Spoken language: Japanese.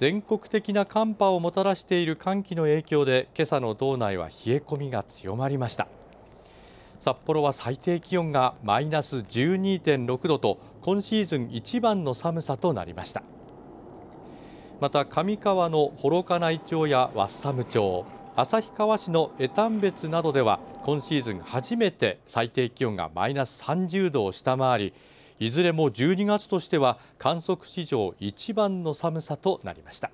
全国的な寒波をもたらしている寒気の影響で今朝の道内は冷え込みが強まりました札幌は最低気温がマイナス12.6度と今シーズン一番の寒さとなりましたまた上川の幌加内町や和寒町旭川市の江丹別などでは今シーズン初めて最低気温がマイナス30度を下回りいずれも12月としては観測史上一番の寒さとなりました。